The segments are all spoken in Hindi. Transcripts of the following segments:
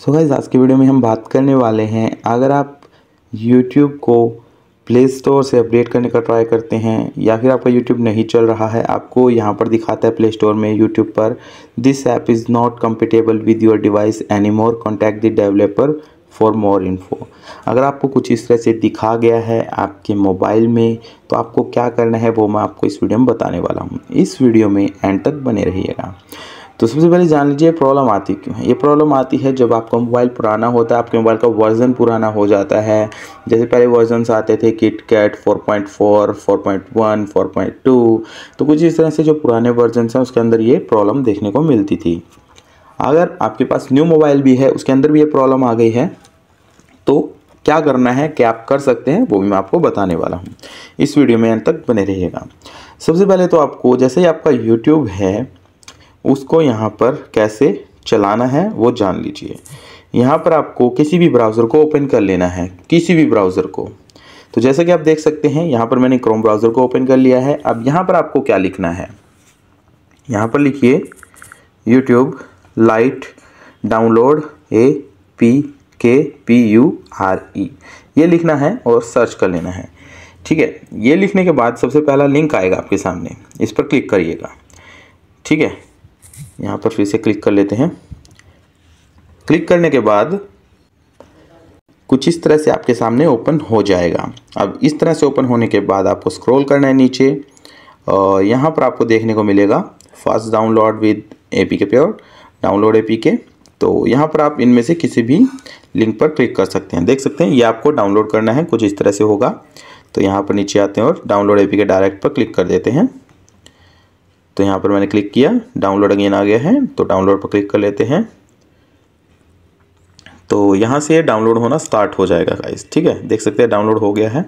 सो so गाइज आज के वीडियो में हम बात करने वाले हैं अगर आप यूट्यूब को प्ले स्टोर से अपडेट करने का ट्राई करते हैं या फिर आपका यूट्यूब नहीं चल रहा है आपको यहाँ पर दिखाता है प्ले स्टोर में यूट्यूब पर this app is not compatible with your device any more contact the developer for more info अगर आपको कुछ इस तरह से दिखा गया है आपके मोबाइल में तो आपको क्या करना है वो मैं आपको इस वीडियो में बताने वाला हूँ इस वीडियो में एंड तक बने रहिएगा तो सबसे पहले जान लीजिए प्रॉब्लम आती क्यों है ये प्रॉब्लम आती है जब आपका मोबाइल पुराना होता है आपके मोबाइल का वर्जन पुराना हो जाता है जैसे पहले वर्जनस आते थे KitKat four point four four point one four point two तो कुछ इस तरह से जो पुराने वर्जनस हैं उसके अंदर ये प्रॉब्लम देखने को मिलती थी अगर आपके पास न्यू मोबाइल भी है उसके अंदर भी ये प्रॉब्लम आ गई है तो क्या करना है क्या आप कर सकते हैं वो भी मैं आपको बताने वाला हूँ इस वीडियो में अंत तक बने रहिएगा सबसे पहले तो आपको जैसे ही आपका यूट्यूब है उसको यहाँ पर कैसे चलाना है वो जान लीजिए यहाँ पर आपको किसी भी ब्राउज़र को ओपन कर लेना है किसी भी ब्राउज़र को तो जैसा कि आप देख सकते हैं यहाँ पर मैंने क्रोम ब्राउज़र को ओपन कर लिया है अब यहाँ पर आपको क्या लिखना है यहाँ पर लिखिए YouTube lite download A P K P U R E ये लिखना है और सर्च कर लेना है ठीक है ये लिखने के बाद सबसे पहला लिंक आएगा आपके सामने इस पर क्लिक करिएगा ठीक है यहाँ पर फिर से क्लिक कर लेते हैं क्लिक करने के बाद कुछ इस तरह से आपके सामने ओपन हो जाएगा अब इस तरह से ओपन होने के बाद आपको स्क्रॉल करना है नीचे और यहाँ पर आपको देखने को मिलेगा fast download with A P K pure download A P K तो यहाँ पर आप इनमें से किसी भी लिंक पर क्लिक कर सकते हैं देख सकते हैं ये आपको डाउनलोड करना है कुछ इस तरह से होगा तो यहाँ पर नीचे आते हैं और download A P K direct पर क्लिक कर देते हैं तो यहाँ पर मैंने क्लिक किया डाउनलोड अगेन आ गया है तो डाउनलोड पर क्लिक कर लेते हैं तो यहाँ से डाउनलोड होना स्टार्ट हो जाएगा गाइस ठीक है देख सकते हैं डाउनलोड हो गया है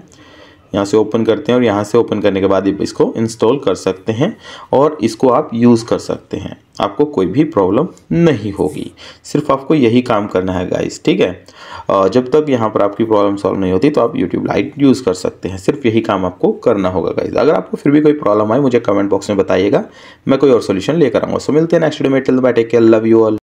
यहाँ से ओपन करते हैं और यहाँ से ओपन करने के बाद इसको इंस्टॉल कर सकते हैं और इसको आप यूज़ कर सकते हैं आपको कोई भी प्रॉब्लम नहीं होगी सिर्फ आपको यही काम करना है गाइस ठीक है जब तक यहाँ पर आपकी प्रॉब्लम सॉल्व नहीं होती तो आप यूट्यूब लाइट यूज़ कर सकते हैं सिर्फ यही काम आपको करना होगा गाइस अगर आपको फिर भी कोई प्रॉब्लम आए मुझे कमेंट बॉक्स में बताइएगा मैं कोई और सोल्यूशन लेकर आऊँगा सो मिलते हैं नेक्स्ट डे में till bye take care love you all